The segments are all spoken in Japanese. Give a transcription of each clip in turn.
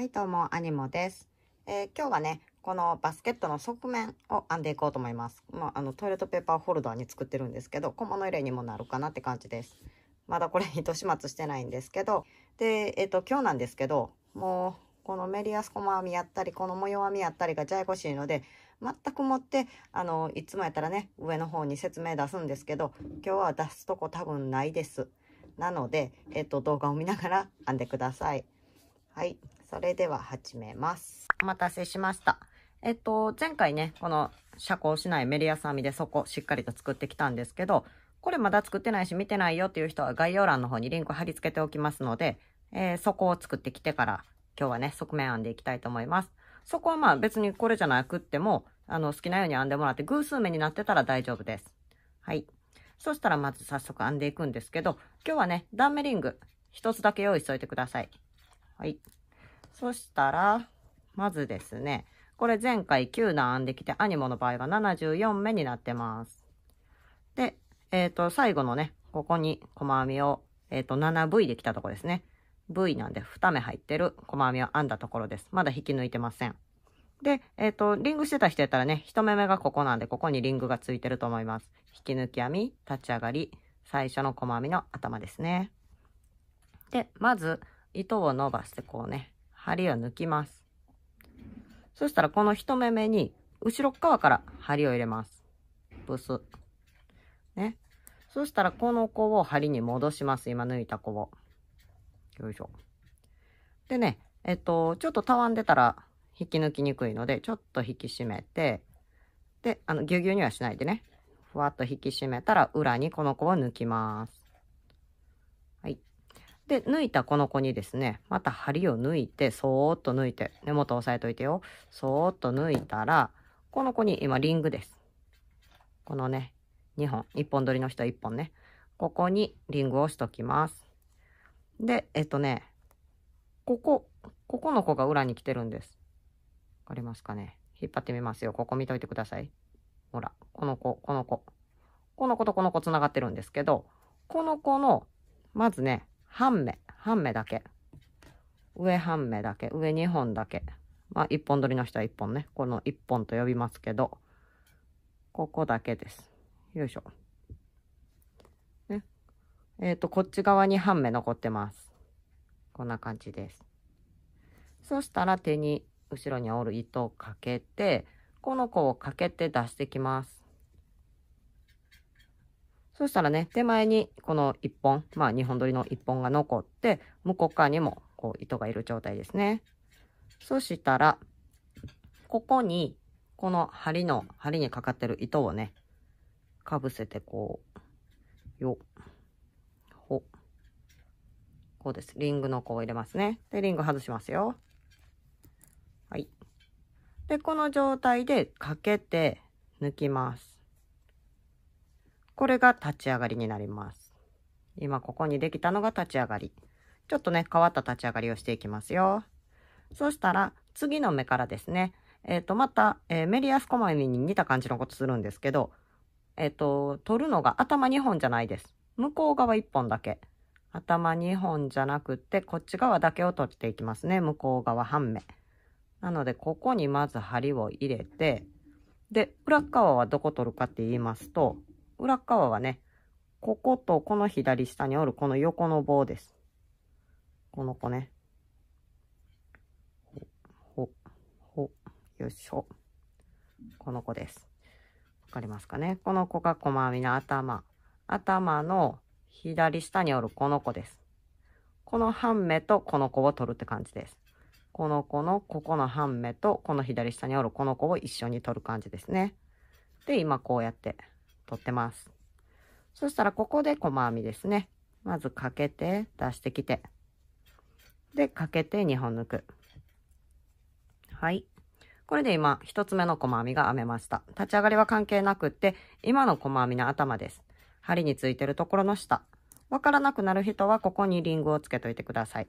はい、どうも、アニモです。えー、今日はね、このバスケットの側面を編んでいこうと思います。まあ、あの、トイレットペーパーホルダーに作ってるんですけど、小物入れにもなるかなって感じです。まだこれ、糸始末してないんですけど、で、えっ、ー、と、今日なんですけど、もう、このメリアスコマ編みやったり、この模様編みやったりがジャイコシいので、全くもって、あの、いつもやったらね、上の方に説明出すんですけど、今日は出すとこ多分ないです。なので、えっ、ー、と、動画を見ながら編んでください。はい。それでは始めます。お待たせしました。えっと、前回ね、この車しないメリヤス編みで底しっかりと作ってきたんですけど、これまだ作ってないし見てないよっていう人は概要欄の方にリンク貼り付けておきますので、えー、そこを作ってきてから今日はね、側面編んでいきたいと思います。そこはまあ別にこれじゃなくっても、あの好きなように編んでもらって偶数目になってたら大丈夫です。はい。そしたらまず早速編んでいくんですけど、今日はね、断目リング一つだけ用意しといてください。はい。そしたら、まずですね、これ前回9段編んできて、アニモの場合は74目になってます。で、えっ、ー、と、最後のね、ここに細編みを、えっ、ー、と、7V できたとこですね。V なんで2目入ってる細編みを編んだところです。まだ引き抜いてません。で、えっ、ー、と、リングしてた人やったらね、1目目がここなんで、ここにリングがついてると思います。引き抜き編み、立ち上がり、最初の細編みの頭ですね。で、まず、糸を伸ばしてこうね、針を抜きます。そしたらこの1目目に、後ろ側から針を入れます。ブス。ね。そしたらこの子を針に戻します。今抜いた子を。よいしょ。でね、えっと、ちょっとたわんでたら引き抜きにくいので、ちょっと引き締めて、で、あの、ぎゅうぎゅうにはしないでね。ふわっと引き締めたら裏にこの子を抜きます。で、抜いたこの子にですね、また針を抜いて、そーっと抜いて、根元押さえといてよ。そーっと抜いたら、この子に今リングです。このね、2本、1本取りの人1本ね。ここにリングをしときます。で、えっとね、ここ、ここの子が裏に来てるんです。わかりますかね引っ張ってみますよ。ここ見といてください。ほら、この子、この子。この子とこの子つながってるんですけど、この子の、まずね、半目、半目だけ。上半目だけ、上2本だけ。まあ、1本取りの人は1本ね。この1本と呼びますけど、ここだけです。よいしょ。ね。えっ、ー、と、こっち側に半目残ってます。こんな感じです。そしたら手に後ろに折る糸をかけて、この子をかけて出してきます。そしたらね、手前にこの1本、まあ2本取りの1本が残って、向こう側にもこう糸がいる状態ですね。そしたら、ここに、この針の、針にかかってる糸をね、かぶせてこう、よ、ほ、こうです。リングの子を入れますね。で、リング外しますよ。はい。で、この状態でかけて抜きます。これが立ち上がりになります。今ここにできたのが立ち上がり。ちょっとね、変わった立ち上がりをしていきますよ。そしたら、次の目からですね、えっ、ー、と、また、えー、メリアスコマミに似た感じのことするんですけど、えっ、ー、と、取るのが頭2本じゃないです。向こう側1本だけ。頭2本じゃなくて、こっち側だけを取っていきますね。向こう側半目。なので、ここにまず針を入れて、で、裏側はどこ取るかって言いますと、裏側はね、こことこの左下におるこの横の棒です。この子ね。ほ、ほ、よいしょ。この子です。わかりますかねこの子が細編みの頭。頭の左下におるこの子です。この半目とこの子を取るって感じです。この子のここの半目とこの左下におるこの子を一緒に取る感じですね。で、今こうやって取ってます。そしたらここで細編みですね。まずかけて、出してきて。で、かけて2本抜く。はい。これで今、1つ目の細編みが編めました。立ち上がりは関係なくって、今の細編みの頭です。針についてるところの下。わからなくなる人は、ここにリングをつけといてください。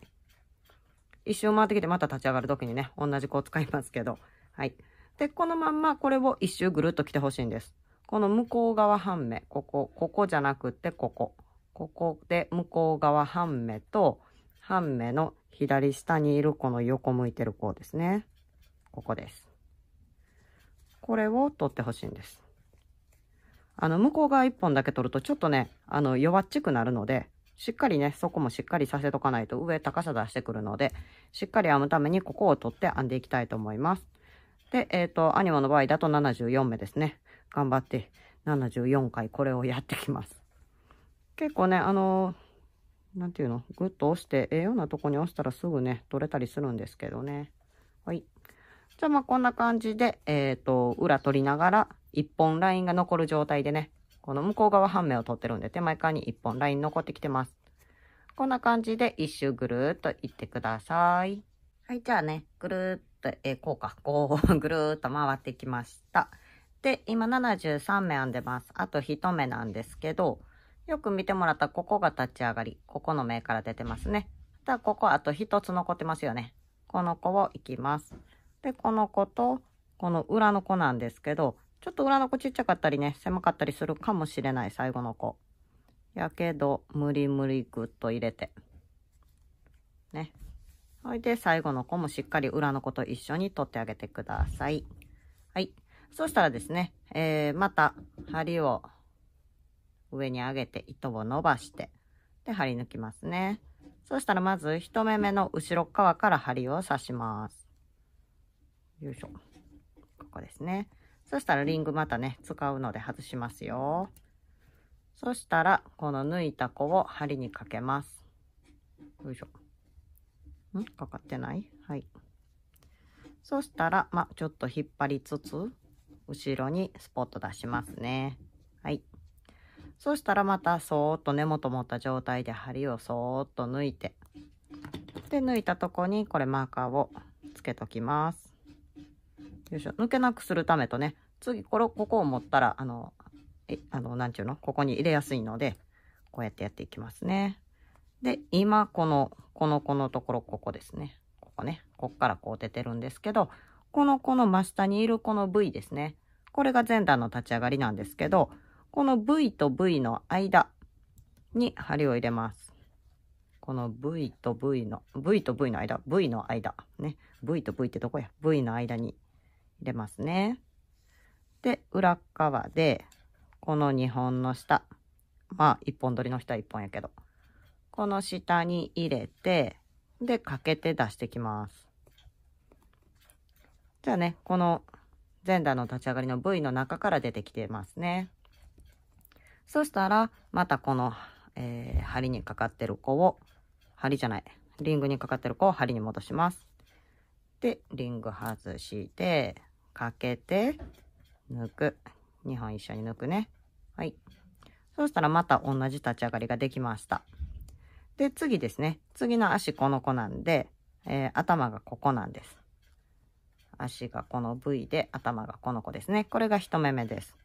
一周回ってきて、また立ち上がる時にね、同じ子を使いますけど。はい。で、このまんま、これを一周ぐるっと来てほしいんです。この向こう側半目、ここ、ここじゃなくてここ。ここで向こう側半目と、半目の左下にいるこの横向いてる方ですね。ここです。これを取ってほしいんです。あの、向こう側1本だけ取るとちょっとね、あの、弱っちくなるので、しっかりね、そこもしっかりさせとかないと上高さ出してくるので、しっかり編むためにここを取って編んでいきたいと思います。で、えっ、ー、と、アニマの場合だと74目ですね。頑張って74回これをやってきます。結構ね、あの何ていうの、グッと押して、ええようなとこに押したらすぐね、取れたりするんですけどね。はい。じゃあまあこんな感じで、えっ、ー、と、裏取りながら、1本ラインが残る状態でね、この向こう側半目を取ってるんで、手前側に1本ライン残ってきてます。こんな感じで1周ぐるっといってください。はい、じゃあね、ぐるっと、えー、こうか、こう、ぐるっと回ってきました。で、今73目編んでます。あと1目なんですけど、よく見てもらったここが立ち上がり、ここの目から出てますね。ただここあと1つ残ってますよね。この子をいきます。で、この子と、この裏の子なんですけど、ちょっと裏の子ちっちゃかったりね、狭かったりするかもしれない、最後の子。やけど、無理無理ぐっと入れて。ね。それで最後の子もしっかり裏の子と一緒に取ってあげてください。はい。そしたらですね、えー、また針を上に上げて糸を伸ばして、で、針抜きますね。そしたらまず1目目の後ろ側から針を刺します。よいしょ。ここですね。そしたらリングまたね、使うので外しますよ。そしたら、この抜いた子を針にかけます。よいしょ。んかかってないはい。そしたら、まちょっと引っ張りつつ、後ろにスポット出しますね。はい。そしたらまたそーっと根元持った状態で針をそーっと抜いて、で、抜いたとこにこれマーカーをつけときます。よいしょ。抜けなくするためとね、次これ、ここを持ったら、あの、え、あの、なんちゅうのここに入れやすいので、こうやってやっていきますね。で、今、この、この子のところ、ここですね。ここね。こっからこう出てるんですけど、この子の真下にいるこの V ですね。これが前段の立ち上がりなんですけど、この V と V の間に針を入れます。この V と V の、V と V の間、V の間、ね。V と V ってどこや ?V の間に入れますね。で、裏側で、この2本の下、まあ1本取りの人は1本やけど、この下に入れて、で、かけて出してきます。じゃあね、この前段の立ち上がりの部位の中から出てきてますね。そしたら、またこの、えー、針にかかってる子を、針じゃない、リングにかかってる子を針に戻します。で、リング外して、かけて、抜く。2本一緒に抜くね。はい。そしたらまた同じ立ち上がりができました。で、次ですね。次の足この子なんで、えー、頭がここなんです。足がこの V で、頭がこの子ですね。これが1目目です。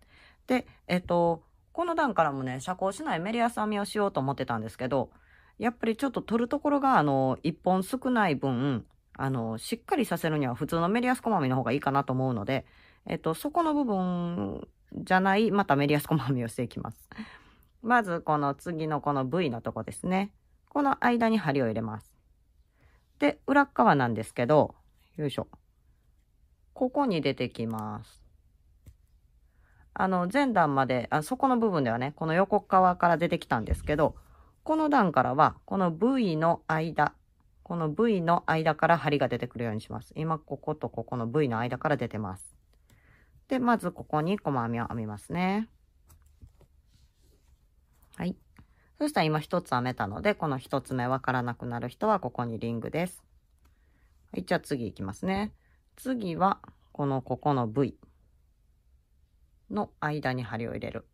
で、えっと、この段からもね、遮光しないメリヤス編みをしようと思ってたんですけど、やっぱりちょっと取るところが、あの、1本少ない分、あの、しっかりさせるには普通のメリヤス細編みの方がいいかなと思うので、えっと、そこの部分じゃない、またメリヤス細編みをしていきます。まず、この次のこの V のとこですね。この間に針を入れます。で、裏側なんですけど、よいしょ。ここに出てきます。あの、前段まで、あそこの部分ではね、この横側から出てきたんですけど、この段からは、この V の間、この V の間から針が出てくるようにします。今、こことここの V の間から出てます。で、まずここに細編みを編みますね。はい。そしたら今一つ編めたので、この一つ目わからなくなる人はここにリングです。はい、じゃあ次いきますね。次は、このここの V の間に針を入れる。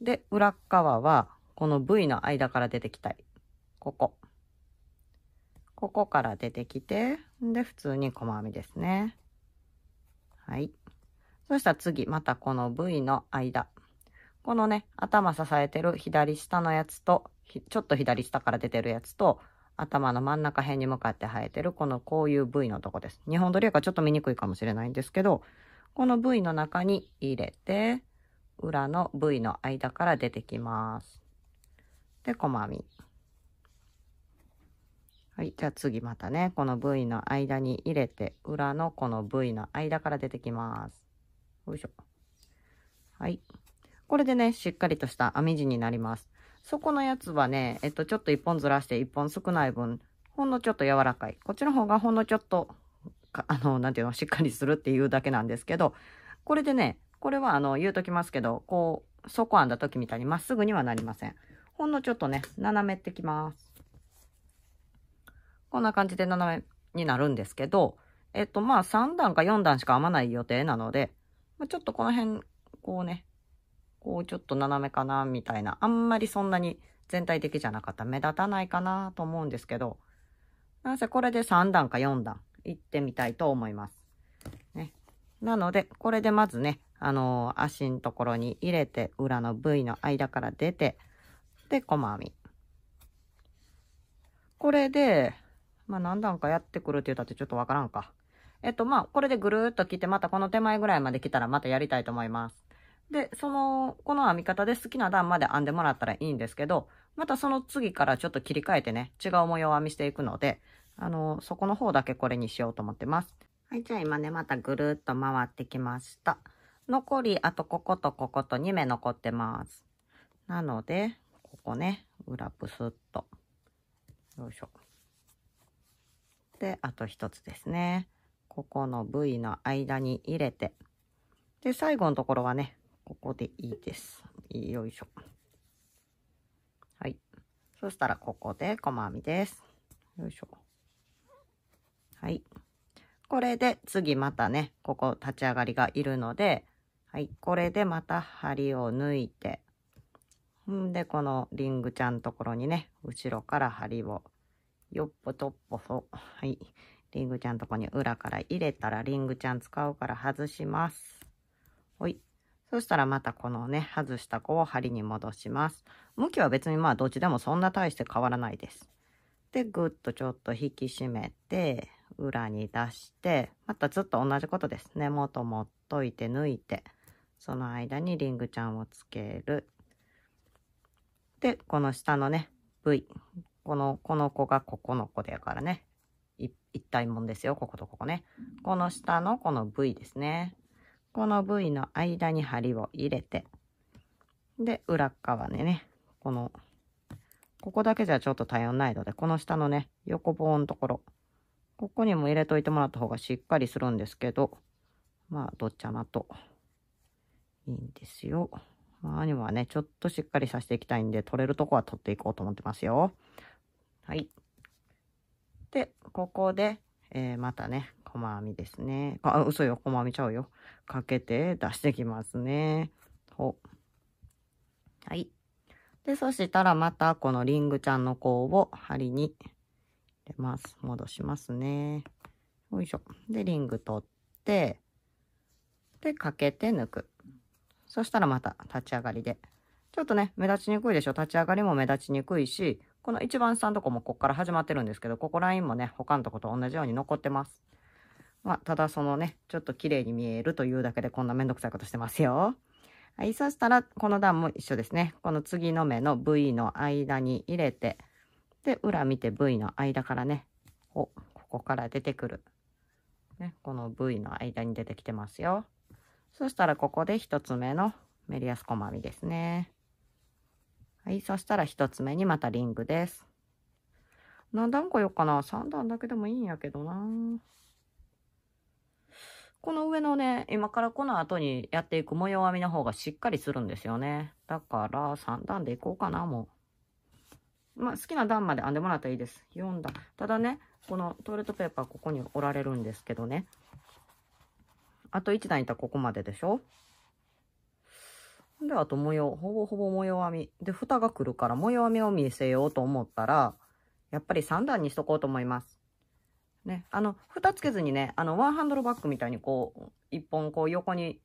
で、裏側は、この V の間から出てきたい。ここ。ここから出てきて、で、普通に細編みですね。はい。そしたら次、またこの V の間。このね、頭支えてる左下のやつと、ちょっと左下から出てるやつと、頭の真ん中辺に向かって生えてる、このこういう部位のとこです。日本鳥やからちょっと見にくいかもしれないんですけど、この部位の中に入れて、裏の部位の間から出てきます。で、細編み。はい。じゃあ次またね、この部位の間に入れて、裏のこの部位の間から出てきます。よいしょ。はい。これでね、しっかりとした編み地になります。そこのやつはね、えっと、ちょっと1本ずらして1本少ない分、ほんのちょっと柔らかい。こっちの方がほんのちょっと、あの、なんていうの、しっかりするっていうだけなんですけど、これでね、これはあの、言うときますけど、こう、底編んだ時みたいにまっすぐにはなりません。ほんのちょっとね、斜めってきます。こんな感じで斜めになるんですけど、えっと、まあ、3段か4段しか編まない予定なので、ちょっとこの辺、こうね、こうちょっと斜めかなみたいな、あんまりそんなに全体的じゃなかった目立たないかなと思うんですけど、なぜこれで3段か4段いってみたいと思います。ね、なので、これでまずね、あのー、足のところに入れて、裏の部位の間から出て、で、細編み。これで、まあ、何段かやってくるって言ったってちょっとわからんか。えっと、まあ、これでぐるーっと切って、またこの手前ぐらいまで来たらまたやりたいと思います。で、その、この編み方で好きな段まで編んでもらったらいいんですけど、またその次からちょっと切り替えてね、違う模様を編みしていくので、あの、そこの方だけこれにしようと思ってます。はい、じゃあ今ね、またぐるっと回ってきました。残り、あとこことここと2目残ってます。なので、ここね、裏プスッと。よいしょ。で、あと1つですね。ここの V の間に入れて。で、最後のところはね、ここでいいです。よいしょ。はい。そしたらここで細編みです。よいしょ。はい。これで次またね、ここ立ち上がりがいるので、はい。これでまた針を抜いて、んで、このリングちゃんところにね、後ろから針を、よっぽとっぽそ、はい。リングちゃんとこに裏から入れたらリングちゃん使うから外します。ほい。そしたらまたこのね、外した子を針に戻します。向きは別にまあどっちでもそんな大して変わらないです。で、ぐっとちょっと引き締めて、裏に出して、またずっと同じことです。根元持っといて抜いて、その間にリングちゃんをつける。で、この下のね、V。この、この子がここの子でやからね。一体もんですよ、こことここね。この下のこの V ですね。この部位の間に針を入れて、で、裏側でね、この、ここだけじゃちょっと頼んないので、この下のね、横棒のところ、ここにも入れといてもらった方がしっかりするんですけど、まあ、どっちゃなと、いいんですよ。まあ、アニはね、ちょっとしっかりさせていきたいんで、取れるとこは取っていこうと思ってますよ。はい。で、ここで、えー、またね、細編みですね。あ、嘘よ、細編みちゃうよ。かけて出してきますね。ほ。はい。で、そしたらまたこのリングちゃんの甲を針に入れます。戻しますね。よいしょ。で、リング取って、で、かけて抜く。そしたらまた立ち上がりで。ちょっとね、目立ちにくいでしょ。立ち上がりも目立ちにくいし、この一番下のとこもここから始まってるんですけど、ここラインもね、他のとこと同じように残ってます。まあ、ただそのね、ちょっと綺麗に見えるというだけでこんなめんどくさいことしてますよ。はい、そしたら、この段も一緒ですね。この次の目の V の間に入れて、で、裏見て V の間からね、お、ここから出てくる。ね、この V の間に出てきてますよ。そしたら、ここで1つ目のメリアス細編みですね。はい、そしたら1つ目にまたリングです。何段こようかな ?3 段だけでもいいんやけどな。この上のね、今からこの後にやっていく模様編みの方がしっかりするんですよね。だから3段でいこうかな、もう。まあ、好きな段まで編んでもらったらいいです。4段。ただね、このトイレットペーパーここに折られるんですけどね。あと1段いったらここまででしょで、あと模様、ほぼほぼ模様編み。で、蓋が来るから模様編みを見せようと思ったら、やっぱり3段にしとこうと思います。ね、あの、蓋つけずにね、あの、ワンハンドルバッグみたいにこう、一本こう横に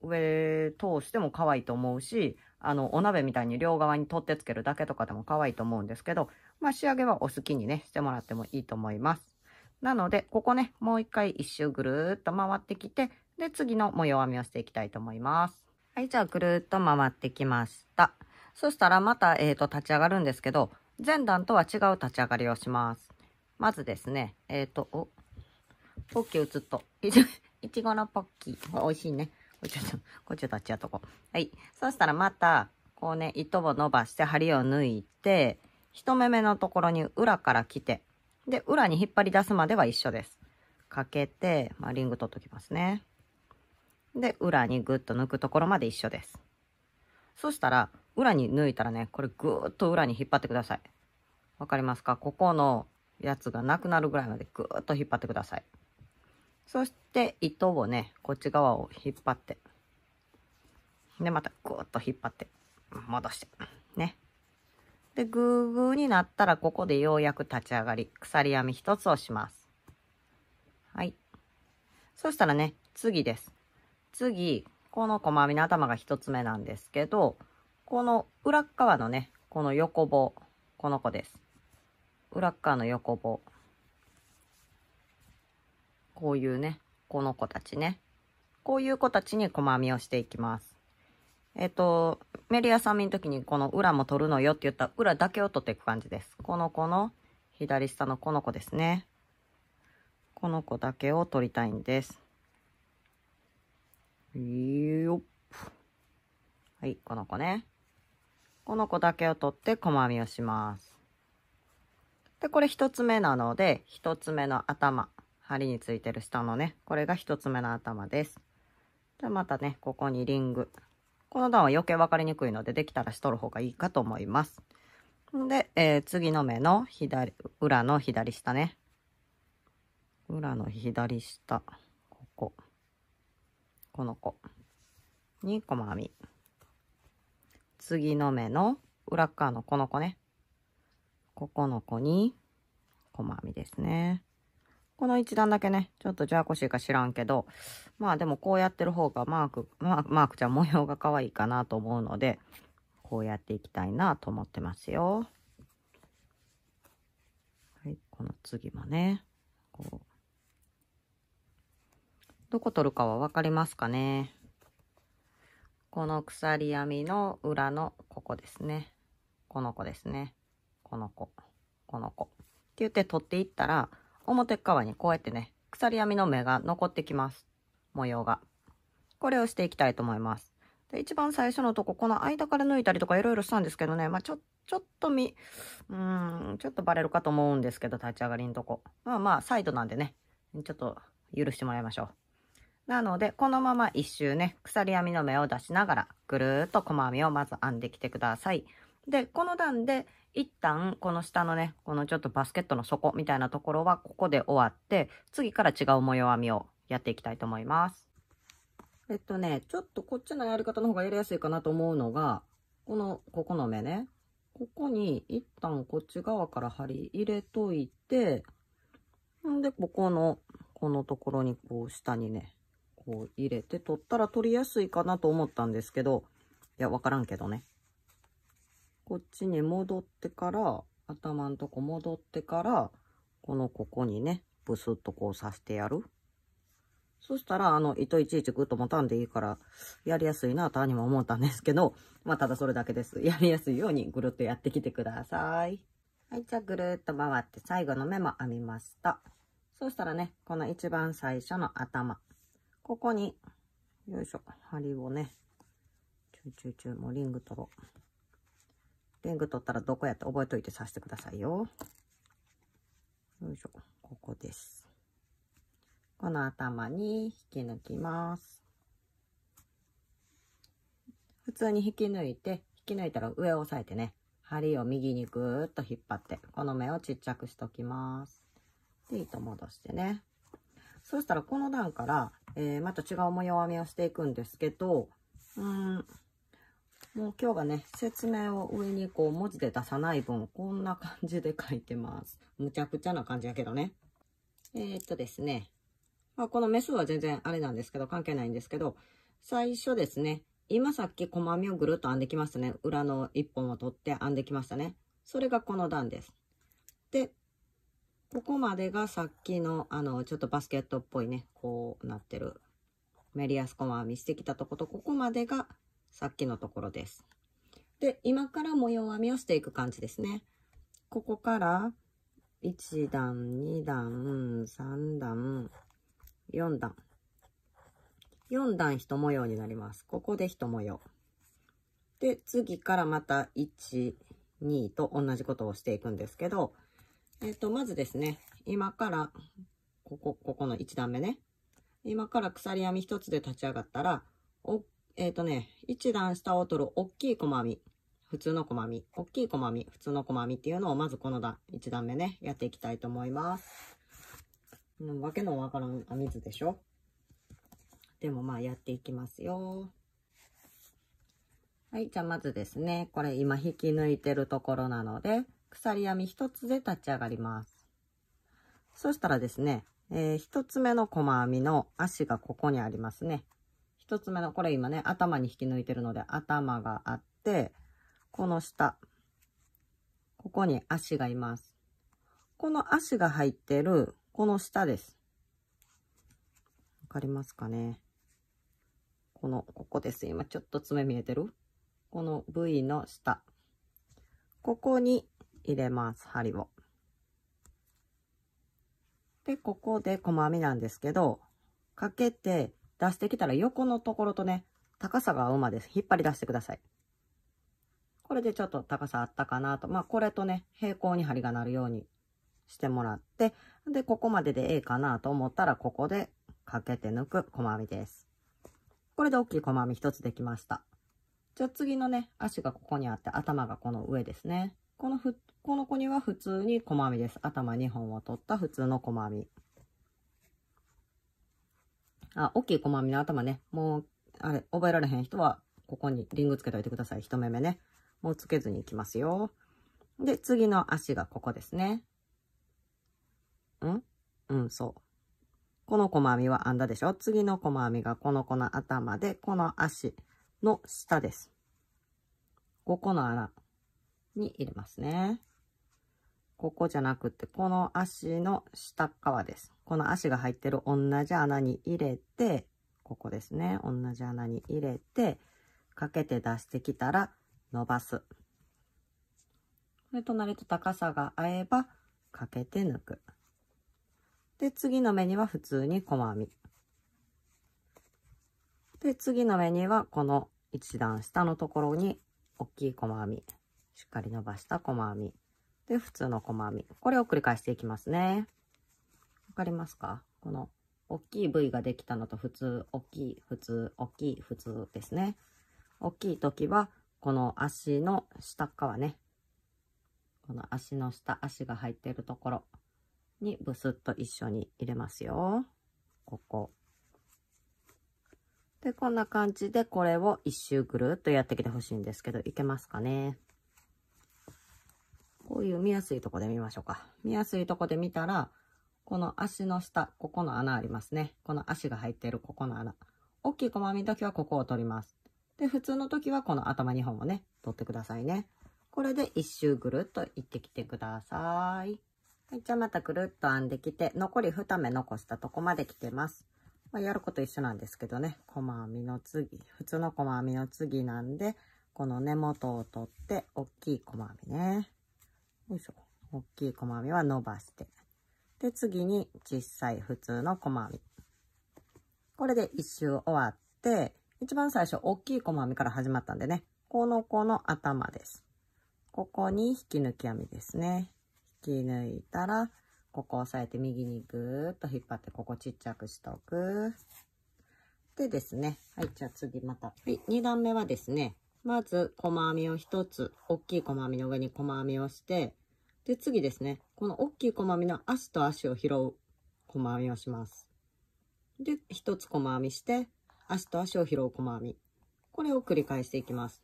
上通しても可愛いと思うし、あの、お鍋みたいに両側に取ってつけるだけとかでも可愛いと思うんですけど、まあ、仕上げはお好きにね、してもらってもいいと思います。なので、ここね、もう一回一周ぐるーっと回ってきて、で、次の模様編みをしていきたいと思います。はい、じゃあぐるーっと回ってきました。そしたらまた、えー、と、立ち上がるんですけど、前段とは違う立ち上がりをします。まずですね、えっ、ー、と、お、ポッキー打っと、いちごのポッキー。美味しいね。こっちょっと、ちょっと立ちやとこ。はい。そしたらまた、こうね、糸を伸ばして針を抜いて、1目目のところに裏から来て、で、裏に引っ張り出すまでは一緒です。かけて、まあ、リング取っときますね。で、裏にぐっと抜くところまで一緒です。そしたら、裏に抜いたらね、これぐーっと裏に引っ張ってください。わかりますかここのやつがなくなるぐらいまでぐーっと引っ張ってください。そして糸をね、こっち側を引っ張って。で、またぐーっと引っ張って、戻して。ね。で、ぐーぐーになったら、ここでようやく立ち上がり、鎖編み1つをします。はい。そしたらね、次です。次、この細編みの頭が1つ目なんですけど、この裏側のね、この横棒、この子です。裏側の横棒。こういうね、この子たちね。こういう子たちに細編みをしていきます。えっ、ー、と、メリアさんの時にこの裏も取るのよって言ったら裏だけを取っていく感じです。この子の左下のこの子ですね。この子だけを取りたいんです。よはい、この子ね。この子だけを取って細編みをします。で、これ一つ目なので、一つ目の頭、針についてる下のね、これが一つ目の頭です。で、またね、ここにリング。この段は余計分かりにくいので、できたらしとる方がいいかと思います。で、えー、次の目の左、裏の左下ね。裏の左下、ここ。この子に細編み。次の目の裏側のこの子ね。ここの子に、細編みですね。この一段だけね、ちょっとじゃあ腰しか知らんけど、まあでもこうやってる方がマーク、マークちゃん模様が可愛いかなと思うので、こうやっていきたいなと思ってますよ。はい、この次もね、こう。どこ取るかは分かりますかねこの鎖編みの裏のここですね。この子ですね。この子、この子。って言って取っていったら、表側にこうやってね、鎖編みの目が残ってきます。模様が。これをしていきたいと思います。で、一番最初のとこ、この間から抜いたりとかいろいろしたんですけどね、まあ、ちょ、ちょっとみ、うん、ちょっとバレるかと思うんですけど、立ち上がりのとこ。まあまあ、サイドなんでね、ちょっと許してもらいましょう。なので、このまま1周ね、鎖編みの目を出しながら、ぐるーっと細編みをまず編んできてください。で、この段で、一旦、この下のね、このちょっとバスケットの底みたいなところは、ここで終わって、次から違う模様編みをやっていきたいと思います。えっとね、ちょっとこっちのやり方の方がやりやすいかなと思うのが、この、ここの目ね。ここに一旦こっち側から針入れといて、んで、ここの、このところにこう下にね、こう入れて取ったら取りやすいかなと思ったんですけど、いや、わからんけどね。こっちに戻ってから、頭んとこ戻ってから、このここにね、ブスッとこう刺してやる。そしたら、あの、糸いちいちグッと持たんでいいから、やりやすいなとにも思ったんですけど、まあ、ただそれだけです。やりやすいようにぐるっとやってきてください。はい、じゃあぐるっと回って最後の目も編みました。そしたらね、この一番最初の頭。ここに、よいしょ、針をね、チュいちょいちょい、もうリング取ろう。ペング取ったらどこやって覚えといてさしてくださいよ。よいしょ。ここです。この頭に引き抜きます。普通に引き抜いて、引き抜いたら上を押さえてね、針を右にぐーっと引っ張って、この目をちっちゃくしときます。で、糸戻してね。そうしたらこの段から、えー、また違う模様編みをしていくんですけど、うん、もう今日がね、説明を上にこう文字で出さない分、こんな感じで書いてます。むちゃくちゃな感じやけどね。えー、っとですね。まあ、このメスは全然あれなんですけど、関係ないんですけど、最初ですね、今さっき細編みをぐるっと編んできましたね。裏の1本を取って編んできましたね。それがこの段です。で、ここまでがさっきの、あの、ちょっとバスケットっぽいね、こうなってる。メリアス細編みしてきたとこと、ここまでがさっきのところです。で、今から模様編みをしていく感じですね。ここから1段、2段、3段、4段。4段1模様になります。ここで1模様。で、次からまた1、2と同じことをしていくんですけど、えっ、ー、と、まずですね、今から、ここ、ここの1段目ね。今から鎖編み1つで立ち上がったら、お、えっ、ー、とね、1段下を取る大きい細編み、普通の細編み、大きい細編み、普通の細編みっていうのをまずこの段、1段目ね、やっていきたいと思います。うん、わけのわからん編み図でしょでもまあやっていきますよ。はい、じゃあまずですね、これ今引き抜いてるところなので、鎖編み1つで立ち上がります。そしたらですね、えー、1つ目の細編みの足がここにありますね。1つ目の、これ今ね、頭に引き抜いてるので、頭があって、この下、ここに足がいます。この足が入ってる、この下です。わかりますかねこの、ここです。今ちょっと爪見えてるこの部位の下。ここに入れます、針を。で、ここで細編みなんですけど、かけて出してきたら横のところとね、高さが合うまで引っ張り出してください。これでちょっと高さあったかなと。まあ、これとね、平行に針がなるようにしてもらって、で、ここまででええかなと思ったら、ここでかけて抜く細編みです。これで大きい細編み1つできました。じゃあ次のね、足がここにあって頭がこの上ですね。このふ、この子には普通に細編みです。頭2本を取った普通の細編み。あ、大きい細編みの頭ね。もう、あれ、覚えられへん人は、ここにリングつけといてください。一目目ね。もうつけずにいきますよ。で、次の足がここですね。んうん、そう。この細編みは編んだでしょ次の細編みがこの子の頭で、この足の下です。5個の穴に入れますね。ここじゃなくて、この足の下側です。この足が入ってる同じ穴に入れて、ここですね。同じ穴に入れて、かけて出してきたら伸ばす。で、隣と高さが合えば、かけて抜く。で、次の目には普通に細編み。で、次の目にはこの一段下のところに大きい細編み。しっかり伸ばした細編み。で、普通の細編み。これを繰り返していきますね。わかりますかこの、大きい部位ができたのと、普通、大きい、普通、大きい、普通ですね。大きい時は、この足の下側ね。この足の下、足が入ってるところにブスッと一緒に入れますよ。ここ。で、こんな感じでこれを一周ぐるっとやってきてほしいんですけど、いけますかね。こういう見やすいとこで見ましょうか。見やすいとこで見たら、この足の下、ここの穴ありますね。この足が入っているここの穴。大きい細編みの時はここを取ります。で、普通の時はこの頭2本をね、取ってくださいね。これで1周ぐるっと行ってきてください。はい、じゃあまたぐるっと編んできて、残り2目残したとこまで来てます。まあ、やること一緒なんですけどね、細編みの次、普通の細編みの次なんで、この根元を取って、大きい細編みね。よいしょ。大きい細編みは伸ばして。で、次に小さい普通の細編み。これで1周終わって、一番最初大きい細編みから始まったんでね、この子の頭です。ここに引き抜き編みですね。引き抜いたら、ここ押さえて右にぐーっと引っ張って、ここちっちゃくしとく。でですね、はい、じゃあ次また。はい、2段目はですね、まず細編みを1つ、大きい細編みの上に細編みをして、で、次ですね。この大きい細編みの足と足を拾う細編みをします。で、1つ細編みして、足と足を拾う細編み。これを繰り返していきます。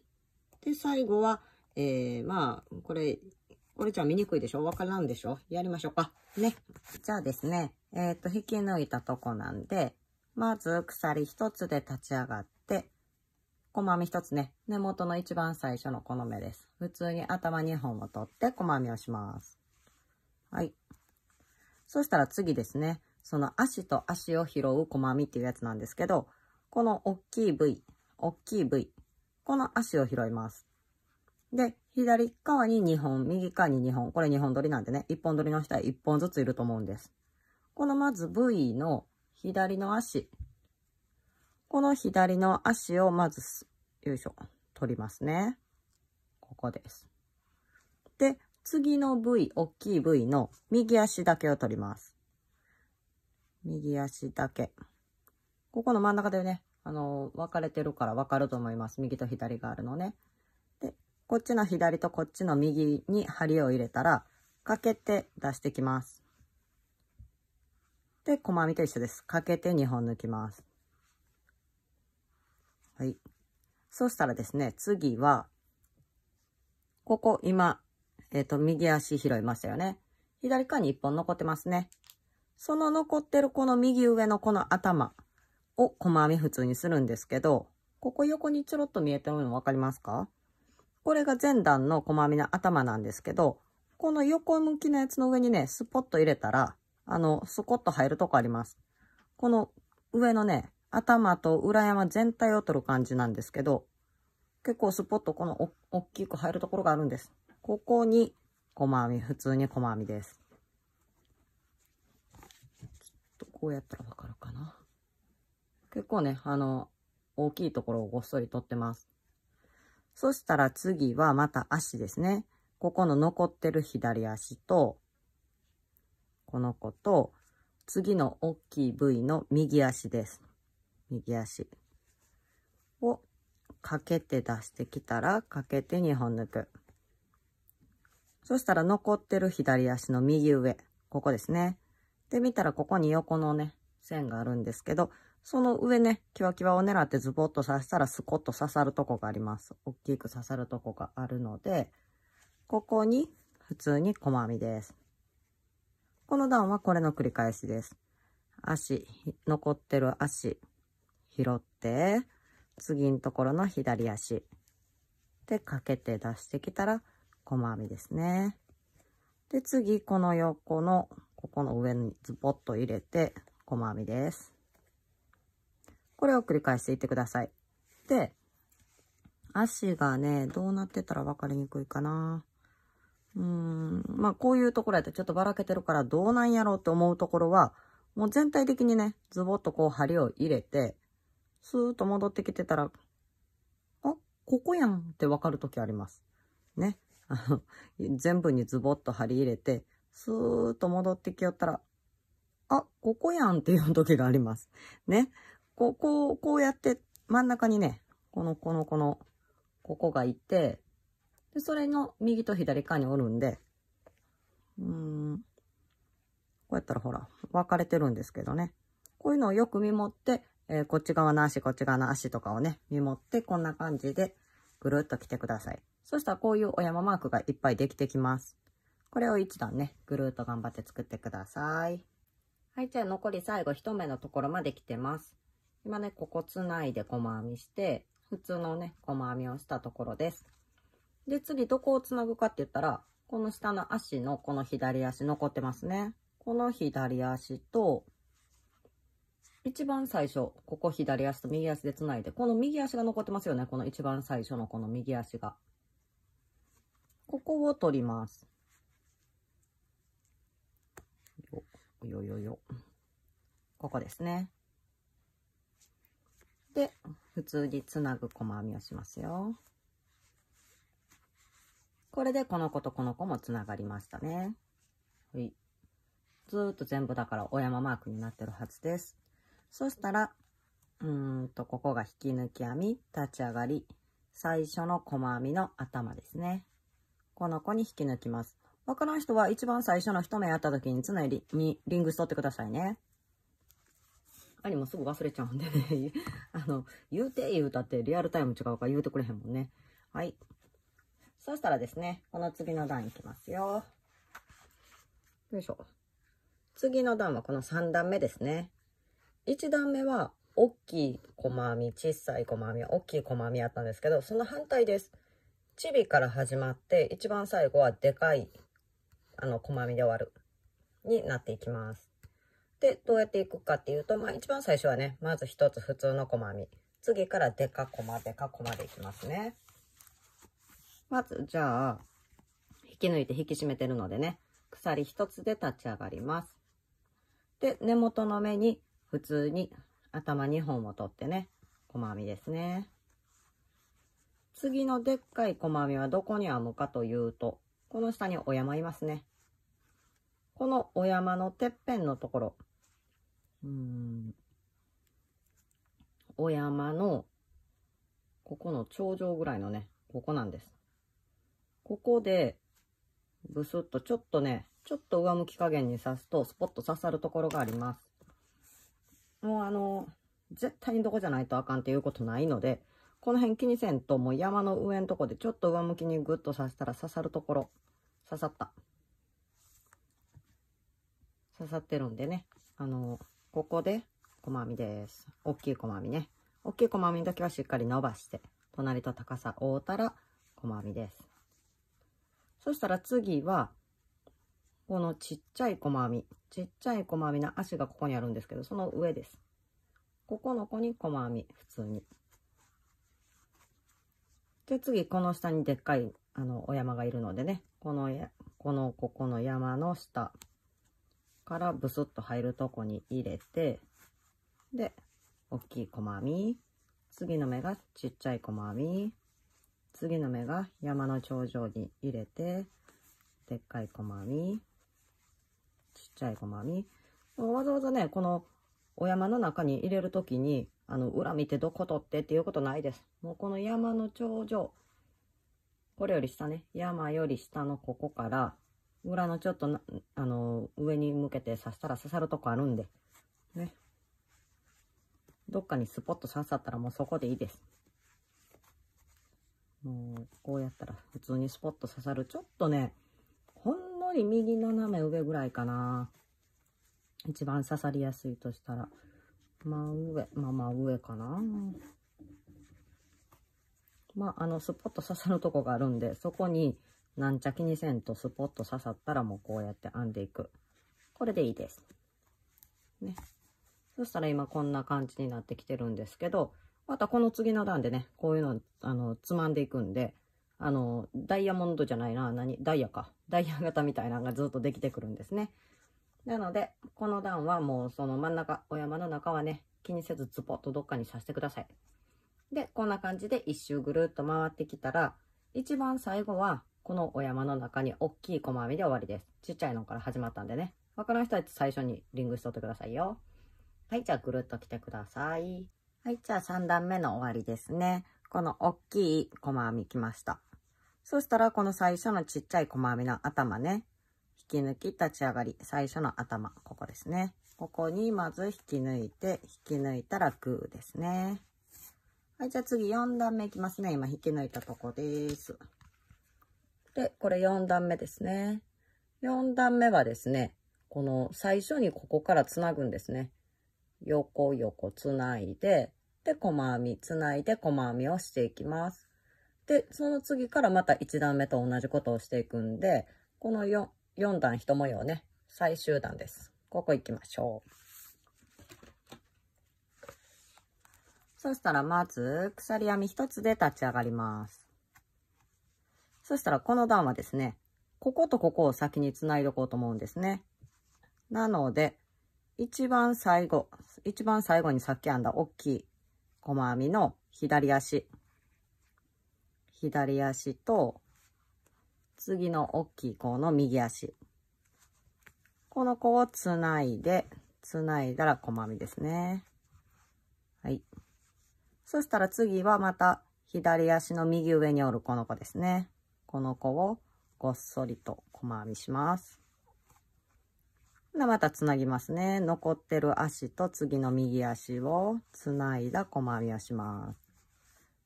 で、最後は、えー、まあ、これ、これじゃ見にくいでしょわからんでしょやりましょうか。ね。じゃあですね、えっ、と、引き抜いたとこなんで、まず鎖1つで立ち上がっ細編み1つね、根元の一番最初のこの目です。普通に頭2本を取って細編みをします。はい。そしたら次ですね、その足と足を拾う細編みっていうやつなんですけど、この大きい部位、大きい部位、この足を拾います。で、左側に2本、右側に2本、これ2本取りなんでね、1本取りの下は1本ずついると思うんです。このまず V の左の足、この左の足をまず、よいしょ、取りますね。ここです。で、次の部位、大きい部位の右足だけを取ります。右足だけ。ここの真ん中でね、あの、分かれてるから分かると思います。右と左があるのね。で、こっちの左とこっちの右に針を入れたら、かけて出してきます。で、細編みと一緒です。かけて2本抜きます。はい。そしたらですね、次は、ここ今、えっ、ー、と、右足拾いましたよね。左側に1本残ってますね。その残ってるこの右上のこの頭を細編み普通にするんですけど、ここ横にちょろっと見えてるの分かりますかこれが前段の細編みの頭なんですけど、この横向きのやつの上にね、スポッと入れたら、あの、スコッと入るとこあります。この上のね、頭と裏山全体を取る感じなんですけど、結構スポッとこのおっきく入るところがあるんです。ここに細編み、普通に細編みです。っとこうやったらわかるかな。結構ね、あの、大きいところをごっそり取ってます。そしたら次はまた足ですね。ここの残ってる左足と、この子と、次の大きい部位の右足です。右足をかけて出してきたら、かけて2本抜く。そしたら残ってる左足の右上、ここですね。で、見たらここに横のね、線があるんですけど、その上ね、キワキワを狙ってズボッと刺したらスコッと刺さるとこがあります。大きく刺さるとこがあるので、ここに普通に細編みです。この段はこれの繰り返しです。足、残ってる足拾って、次のところの左足でかけて出してきたら細編みですね。で、次、この横の、ここの上にズボッと入れて、細編みです。これを繰り返していってください。で、足がね、どうなってたら分かりにくいかな。うーん、まあこういうところやとちょっとばらけてるからどうなんやろうって思うところは、もう全体的にね、ズボッとこう針を入れて、スーッと戻ってきてたら、あ、ここやんってわかる時あります。ね。あの、全部にズボッとり入れて、スーッと戻ってきよったら、あ、ここやんっていうきがあります。ね。こう、こう、こうやって真ん中にね、この、この、この、ここがいて、で、それの右と左側におるんで、うーん、こうやったらほら、分かれてるんですけどね。こういうのをよく見持って、えー、こっち側の足、こっち側の足とかをね、見持って、こんな感じでぐるっと来てください。そしたらこういうお山マークがいっぱいできてきます。これを1段ね、ぐるっと頑張って作ってください。はい、じゃあ残り最後1目のところまで来てます。今ね、ここつないで細編みして、普通のね、細編みをしたところです。で、次どこをつなぐかって言ったら、この下の足のこの左足残ってますね。この左足と、一番最初、ここ左足と右足でつないで、この右足が残ってますよね。この一番最初のこの右足が。ここを取ります。よ、よよよ。ここですね。で、普通につなぐ細編みをしますよ。これでこの子とこの子もつながりましたね。はい。ずーっと全部だからお山マークになってるはずです。そしたら、うんと、ここが引き抜き編み、立ち上がり、最初の細編みの頭ですね。この子に引き抜きます。わからん人は一番最初の一目やった時に常にリングしとってくださいね。ありもすぐ忘れちゃうんでね あの、言うて言うたってリアルタイム違うから言うてくれへんもんね。はい。そしたらですね、この次の段いきますよ。よいしょ。次の段はこの3段目ですね。1段目は大きい細編み小さい細編み大きい細編みやったんですけどその反対です。ちびから始まって一番最後はでかいあの細編みで終わるになっていきます。でどうやっていくかっていうと、まあ、一番最初はねまず1つ普通の細編み次からでか細でか細でいきますね。まずじゃあ引き抜いて引き締めてるのでね鎖1つで立ち上がります。で根元の目に普通に頭2本を取ってね、細編みですね。次のでっかい細編みはどこに編むかというと、この下にお山いますね。このお山のてっぺんのところ、うん、お山の、ここの頂上ぐらいのね、ここなんです。ここで、ブスッとちょっとね、ちょっと上向き加減に刺すと、スポッと刺さるところがあります。もうあの、絶対にどこじゃないとあかんっていうことないので、この辺気にせんと、もう山の上のとこでちょっと上向きにグッと刺したら刺さるところ、刺さった。刺さってるんでね、あの、ここで細編みです。大きい細編みね。大きい細編みだけはしっかり伸ばして、隣と高さを覆ったら細編みです。そしたら次は、このちっちゃい細編み。ちっちゃい細編みの足がここにあるんですけど、その上です。ここの子に細編み、普通に。で、次、この下にでっかい、あの、お山がいるのでね、このこの、ここの山の下からブスッと入るとこに入れて、で、大きい細編み、次の目がちっちゃい細編み、次の目が山の頂上に入れて、でっかい細編み、ちゃいごまに。わざわざね、このお山の中に入れるときに、あの、裏見てどこ取ってっていうことないです。もうこの山の頂上、これより下ね、山より下のここから、裏のちょっとあの、上に向けて刺したら刺さるとこあるんで、ね。どっかにスポッと刺さったらもうそこでいいです。もう、こうやったら普通にスポッと刺さる。ちょっとね、より右斜め上ぐらいかな。一番刺さりやすいとしたら。真上、まあまあ上かな。まあ、あの、スポッと刺さるとこがあるんで、そこに、なんちゃ気にせんとスポッと刺さったらもうこうやって編んでいく。これでいいです。ね。そしたら今こんな感じになってきてるんですけど、またこの次の段でね、こういうの、あの、つまんでいくんで、あの、ダイヤモンドじゃないな、何、ダイヤか。ダイヤ型みたいなのがずっとできてくるんですね。なので、この段はもうその真ん中、お山の中はね、気にせずズポッとどっかにさしてください。で、こんな感じで一周ぐるっと回ってきたら、一番最後は、このお山の中に大きい細編みで終わりです。ちっちゃいのから始まったんでね。わからん人は最初にリングしとってくださいよ。はい、じゃあぐるっと来てください。はい、じゃあ3段目の終わりですね。この大きい細編み来ました。そしたらこの最初のちっちゃい細編みの頭ね、引き抜き立ち上がり、最初の頭、ここですね。ここにまず引き抜いて、引き抜いたらグーですね。はい、じゃあ次4段目いきますね。今引き抜いたとこです。で、これ4段目ですね。4段目はですね、この最初にここからつなぐんですね。横横つないで、で、細編み、つないで細編みをしていきます。で、その次からまた1段目と同じことをしていくんで、この 4, 4段1模様ね、最終段です。ここ行きましょう。そしたらまず鎖編み1つで立ち上がります。そしたらこの段はですね、こことここを先につないでおこうと思うんですね。なので、一番最後、一番最後にさっき編んだ大きい細編みの左足、左足と、次の大きい子の右足。この子をつないで、つないだら細編みですね。はい。そしたら次はまた左足の右上におるこの子ですね。この子をごっそりと細編みします。で、またつなぎますね。残ってる足と次の右足をつないだ細編みをします。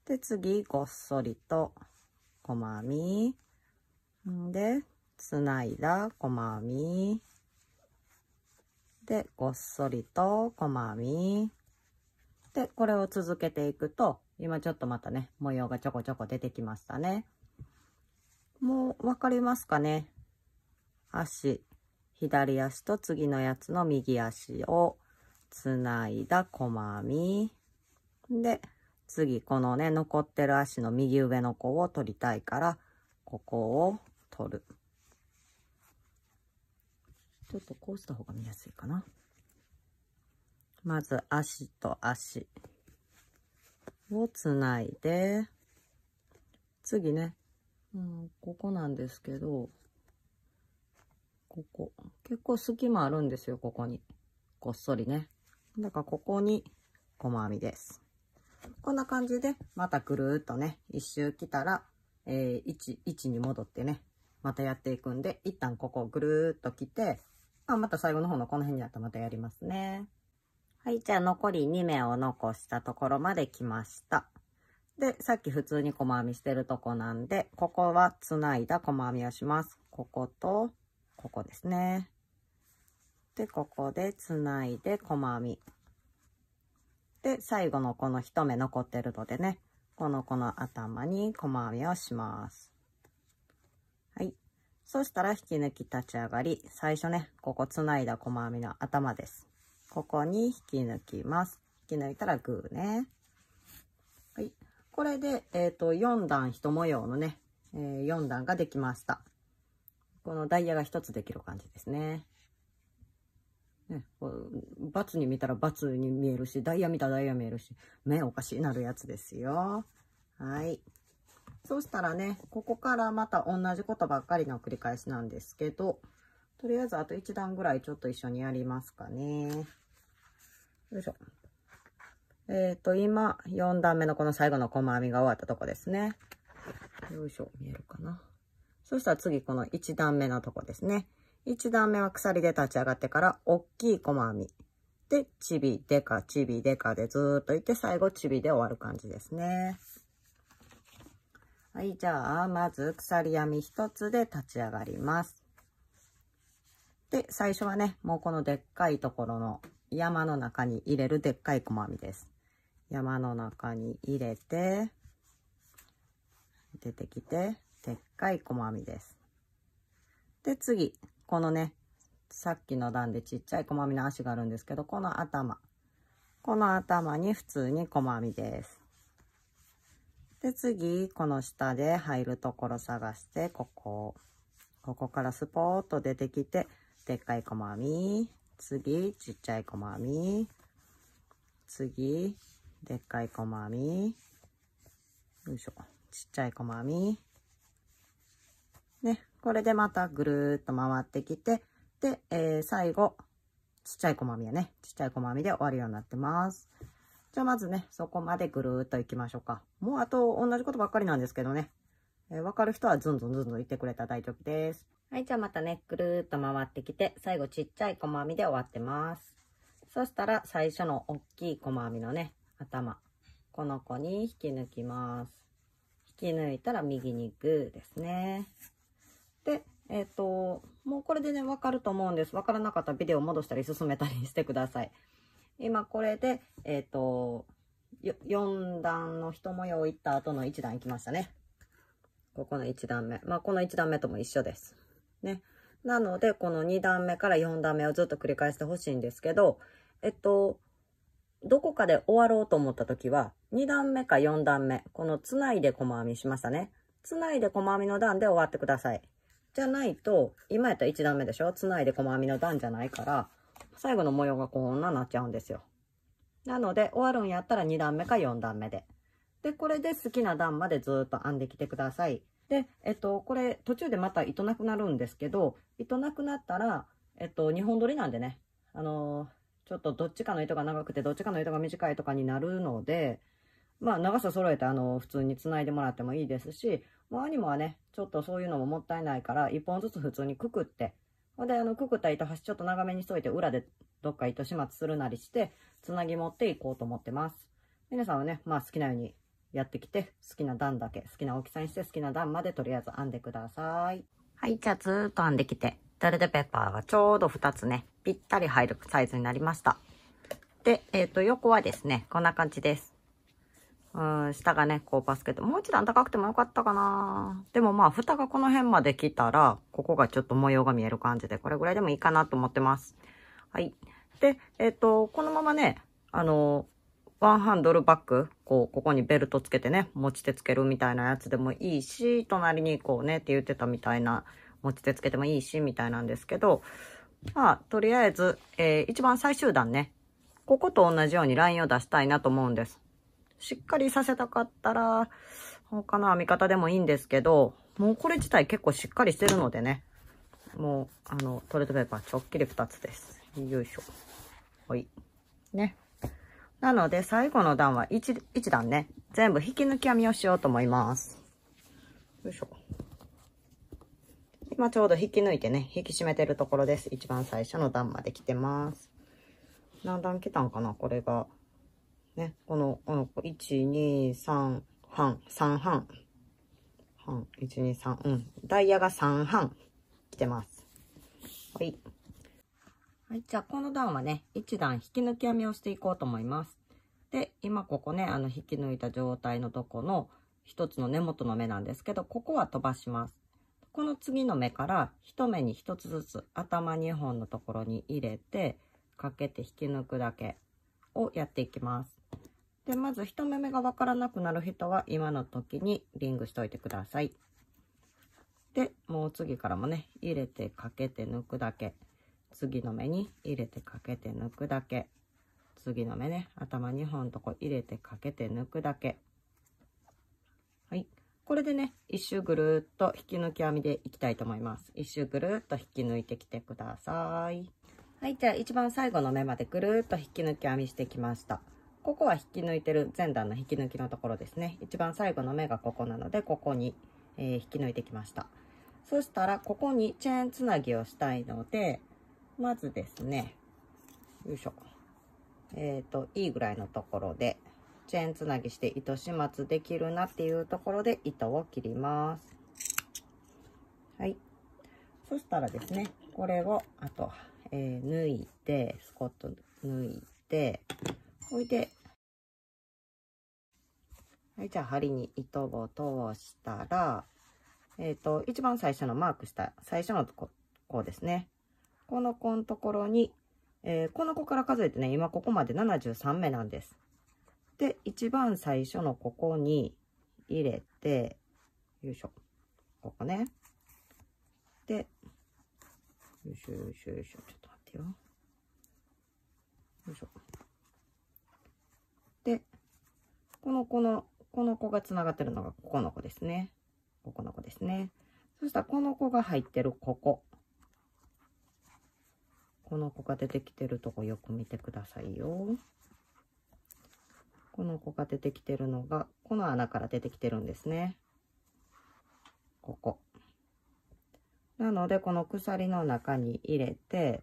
で、次、ごっそりと、細編み。んで、つないだ細編み。で、ごっそりと細編みで、これを続けていくと、今ちょっとまたね、模様がちょこちょこ出てきましたね。もうわかりますかね足、左足と次のやつの右足をつないだ細編み。で、次このね、残ってる足の右上の子を取りたいから、ここを取る。ちょっとこうした方が見やすいかな。まず足と足をつないで、次ね、うん、ここなんですけど、ここ、結構隙間あるんですよ、ここに。こっそりね。だからここに細編みです。こんな感じで、またくるーっとね、一周来たら、えー、1、1に戻ってね、またやっていくんで、一旦ここをぐるーっと来て、まあ、また最後の方のこの辺にあったらまたやりますね。はい、じゃあ残り2目を残したところまで来ました。で、さっき普通に細編みしてるとこなんで、ここはつないだ細編みをします。ここと、ここですね。で、ここでつないで細編み。で、最後のこの1目残ってるのでね、この子の頭に細編みをします。はい。そしたら引き抜き立ち上がり、最初ね、ここつないだ細編みの頭です。ここに引き抜きます。引き抜いたらグーね。はい。これで、えっ、ー、と、4段1模様のね、えー、4段ができました。このダイヤが1つできる感じですね。ね、バツに見たらバツに見えるし、ダイヤ見たらダイヤ見えるし、目おかしいなるやつですよ。はい。そうしたらね、ここからまた同じことばっかりの繰り返しなんですけど、とりあえずあと1段ぐらいちょっと一緒にやりますかね。よいしょ。えっ、ー、と、今、4段目のこの最後の細編みが終わったとこですね。よいしょ、見えるかな。そしたら次、この1段目のとこですね。1段目は鎖で立ち上がってから、大きい細編み。で、ちび、でか、ちび、でかでずっといって、最後、ちびで終わる感じですね。はい、じゃあ、まず、鎖編み1つで立ち上がります。で、最初はね、もうこのでっかいところの山の中に入れるでっかい細編みです。山の中に入れて、出てきて、でっかい細編みです。で、次、このね、さっきの段でちっちゃい細編みの足があるんですけど、この頭。この頭に普通に細編みです。で、次、この下で入るところ探して、ここ。ここからスポーッと出てきて、でっかい細編み。次、ちっちゃい細編み。次、でっかい細編み。よいしょ。ちっちゃい細編み。これでまたぐるーっと回ってきて、で、えー、最後、ちっちゃい細編みやね。ちっちゃい細編みで終わるようになってます。じゃあまずね、そこまでぐるーっと行きましょうか。もうあと同じことばっかりなんですけどね。えー、わかる人はずんずんずんずん言ってくれたら大丈夫です。はい、じゃあまたね、ぐるーっと回ってきて、最後ちっちゃい細編みで終わってます。そしたら最初の大きい細編みのね、頭。この子に引き抜きます。引き抜いたら右にグーですね。えっ、ー、と、もうこれでね、わかると思うんです。わからなかったらビデオ戻したり進めたりしてください。今これで、えっ、ー、と、4段の一模様いった後の1段いきましたね。ここの1段目。まあ、この1段目とも一緒です。ね。なので、この2段目から4段目をずっと繰り返してほしいんですけど、えっと、どこかで終わろうと思った時は、2段目か4段目、このつないで細編みしましたね。つないで細編みの段で終わってください。じゃないと、今やったら1段目でしょないで細編みの段じゃないから、最後の模様がこんななっちゃうんですよ。なので、終わるんやったら2段目か4段目で。で、これで好きな段までずっと編んできてください。で、えっと、これ途中でまた糸なくなるんですけど、糸なくなったら、えっと、2本取りなんでね、あのー、ちょっとどっちかの糸が長くてどっちかの糸が短いとかになるので、まあ長さ揃えてあのー、普通につないでもらってもいいですし、まあ、もはね、ちょっとそういうのももったいないから、1本ずつ普通にくくって、ほんで、あの、くくった糸端ちょっと長めにしといて、裏でどっか糸始末するなりして、つなぎ持っていこうと思ってます。皆さんはね、まあ好きなようにやってきて、好きな段だけ、好きな大きさにして、好きな段までとりあえず編んでください。はい、じゃあずーっと編んできて、ダルデペッパーがちょうど2つね、ぴったり入るサイズになりました。で、えっ、ー、と、横はですね、こんな感じです。うん、下がね、こうバスケット。もう一段高くてもよかったかなでもまあ、蓋がこの辺まで来たら、ここがちょっと模様が見える感じで、これぐらいでもいいかなと思ってます。はい。で、えっ、ー、と、このままね、あの、ワンハンドルバッグ、こう、ここにベルトつけてね、持ち手つけるみたいなやつでもいいし、隣にこうね、って言ってたみたいな、持ち手つけてもいいし、みたいなんですけど、まあ、とりあえず、えー、一番最終段ね、ここと同じようにラインを出したいなと思うんです。しっかりさせたかったら、他の編み方でもいいんですけど、もうこれ自体結構しっかりしてるのでね、もう、あの、トレートペーパーちょっきり2つです。よいしょ。ほい。ね。なので、最後の段は 1, 1段ね、全部引き抜き編みをしようと思います。よいしょ。今ちょうど引き抜いてね、引き締めてるところです。一番最初の段まで来てます。何段来たんかなこれがね、この、この、1、2、3、半、3半。半、1、2、3、うん。ダイヤが3半来てます。はい。はい、じゃあこの段はね、1段引き抜き編みをしていこうと思います。で、今ここね、あの、引き抜いた状態のとこの一つの根元の目なんですけど、ここは飛ばします。この次の目から一目に一つずつ頭二本のところに入れて、かけて引き抜くだけをやっていきます。で、まず1目目がわからなくなる人は今の時にリングしといてください。で、もう次からもね、入れてかけて抜くだけ。次の目に入れてかけて抜くだけ。次の目ね、頭2本とこ入れてかけて抜くだけ。はい。これでね、1周ぐるっと引き抜き編みでいきたいと思います。1周ぐるっと引き抜いてきてください。はい、じゃあ一番最後の目までぐるっと引き抜き編みしてきました。ここは引き抜いてる前段の引き抜きのところですね一番最後の目がここなのでここに、えー、引き抜いてきましたそしたらここにチェーンつなぎをしたいのでまずですねよいしょえっ、ー、といいぐらいのところでチェーンつなぎして糸始末できるなっていうところで糸を切りますはいそしたらですねこれをあと、えー、抜いてスコット抜いておいで。はい、じゃあ針に糸を通したら、えっ、ー、と、一番最初のマークした最初のとこ、こうですね。この子のところに、えー、この子から数えてね、今ここまで73目なんです。で、一番最初のここに入れて、よいしょ、ここね。で、よいしょよいしょよいしょ、ちょっと待ってよ。よいしょ。この子の、この子が繋がってるのがここの子ですね。ここの子ですね。そしたらこの子が入ってるここ。この子が出てきてるとこよく見てくださいよ。この子が出てきてるのが、この穴から出てきてるんですね。ここ。なので、この鎖の中に入れて、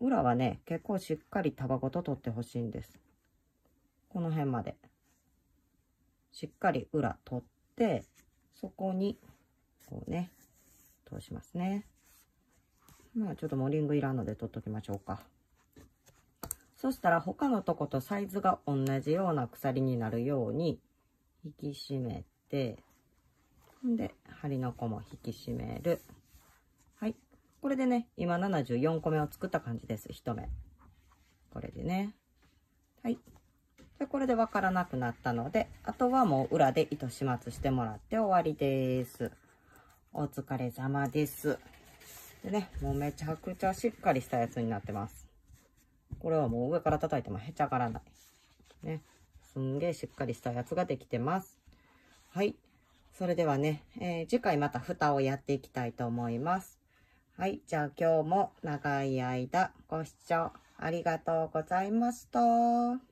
裏はね、結構しっかりタバコと取ってほしいんです。この辺まで。しっかり裏取って、そこに、こうね、通しますね。まあちょっとモーリングいらんので取っときましょうか。そしたら他のとことサイズが同じような鎖になるように引き締めて、で、針の子も引き締める。はい。これでね、今74個目を作った感じです。1目。これでね。はい。で、これでわからなくなったので、あとはもう裏で糸始末してもらって終わりです。お疲れ様です。でね、もうめちゃくちゃしっかりしたやつになってます。これはもう上から叩いてもへちゃからない。ね。すんげえしっかりしたやつができてます。はい。それではね、えー、次回また蓋をやっていきたいと思います。はい。じゃあ今日も長い間ご視聴ありがとうございました。